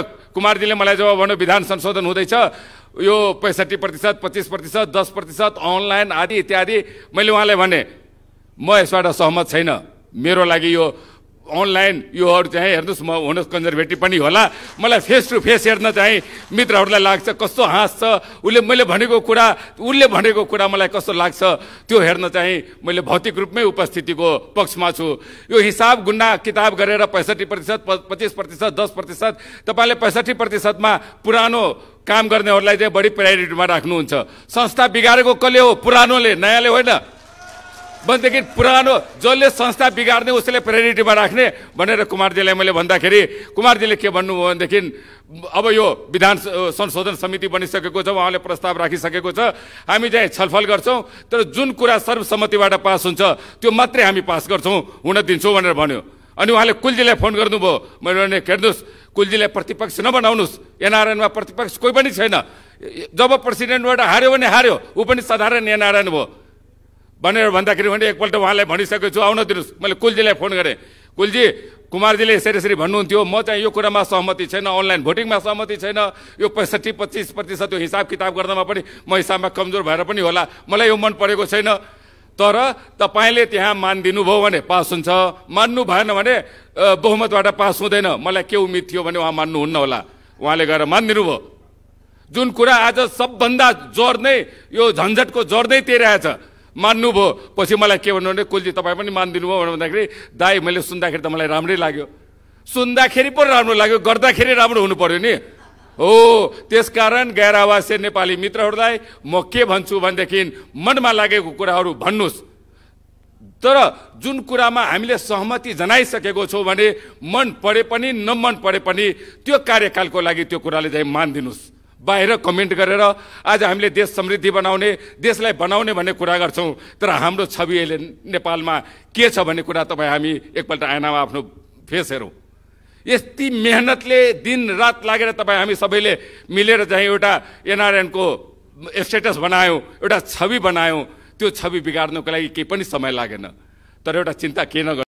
कुमारजीले मलाई जब भन्यो विधान संशोधन हुँदैछ यो पैँसठी प्रतिशत पच्चिस प्रतिशत दस प्रतिशत अनलाइन आदि इत्यादि मैले उहाँलाई भने म यसबाट सहमत छैन मेरो लागि यो अनलाइन योहरू चाहिँ हेर्नुहोस् म हुनुहोस् कन्जर्भेटिभ पनि होला मलाई फेस टु फेस हेर्न चाहिँ मित्रहरूलाई लाग्छ कस्तो हाँस्छ उसले मैले भनेको कुरा उसले भनेको कुरा मलाई कस्तो लाग्छ त्यो हेर्न चाहिँ मैले भौतिक रूपमै उपस्थितिको पक्षमा छु यो हिसाब गुन्डा किताब गरेर पैँसठी प्रतिशत पच्चिस प्रतिशत दस प्रतिशत तपाईँले पैँसठी प्रतिशतमा पुरानो काम गर्नेहरूलाई चाहिँ बढी प्रायोरिटीमा राख्नुहुन्छ संस्था बिगारेको कसले हो पुरानोले नयाँले होइन भनेदेखि पुरानो जसले संस्था बिगार्ने उसले प्रायोरिटीमा राख्ने भनेर कुमारजीलाई मैले भन्दाखेरि कुमारजीले के भन्नुभयो भनेदेखि अब यो विधान संशोधन समिति बनिसकेको छ उहाँले प्रस्ताव राखिसकेको छ हामी चाहिँ छलफल गर्छौँ तर जुन कुरा सर्वसम्मतिबाट पास हुन्छ त्यो मात्रै हामी पास गर्छौँ हुन दिन्छौँ भनेर भन्यो अनि उहाँले कुलजीलाई फोन गर्नुभयो मैले भने हेर्नुहोस् कुलजीलाई प्रतिपक्ष नबनाउनुहोस् एनआरएनमा प्रतिपक्ष कोही पनि छैन जब प्रेसिडेन्टबाट हार्यो भने हार्यो ऊ पनि साधारण एनआरएन भयो भनेर भन्दाखेरि भने एकपल्ट उहाँलाई भनिसकेको छु आउन दिनुहोस् मैले कुलजीलाई फोन गरेँ कुलजी कुमारजीले यसरी यसरी भन्नुहुन्थ्यो म चाहिँ यो कुरामा सहमति छैन अनलाइन भोटिङमा सहमति छैन यो पैँसठी पच्चिस प्रतिशत यो हिसाब किताब गर्नमा पनि म हिसाबमा कमजोर भएर पनि होला मलाई यो मन परेको छैन तर तपाईँले त्यहाँ मानिदिनु भयो भने पास हुन्छ मान्नु भएन भने बहुमतबाट पास हुँदैन मलाई के उम्मिद थियो भने उहाँ मान्नुहुन्न होला उहाँले गएर मानिदिनु भयो जुन कुरा आज सबभन्दा जोड नै यो झन्झटको जोड नै त्यही मान्नुभयो पछि मलाई के भन्नु भने कुलजी तपाईँ पनि मानिदिनु भयो भन्दाखेरि दाई मैले सुन्दाखेरि त मलाई राम्रै लाग्यो सुन्दाखेरि पो राम्रो लाग्यो गर्दाखेरि राम्रो हुनु पऱ्यो नि हो त्यसकारण गैर आवासीय नेपाली मित्रहरूलाई म के भन्छु भनेदेखि मनमा लागेको कुराहरू भन्नुहोस् तर जुन कुरामा हामीले सहमति जनाइसकेको छौँ भने मन परे पनि नमन परे पनि त्यो कार्यकालको लागि त्यो कुराले चाहिँ मानिदिनुहोस् बाहिर कमेन्ट गरेर आज हामीले देश समृद्धि बनाउने देशलाई बनाउने भन्ने कुरा गर्छौँ तर हाम्रो छवि अहिले नेपालमा के छ भन्ने कुरा तपाईँ हामी एकपल्ट आइनामा आफ्नो फेस हेरौँ यति मेहनतले दिन रात लागेर तपाईँ हामी सबैले मिलेर चाहिँ एउटा एनआरएनको स्टेटस बनायौँ एउटा छवि बनायौँ त्यो छवि बिगार्नुको लागि केही पनि समय लागेन तर एउटा चिन्ता के नगर्नु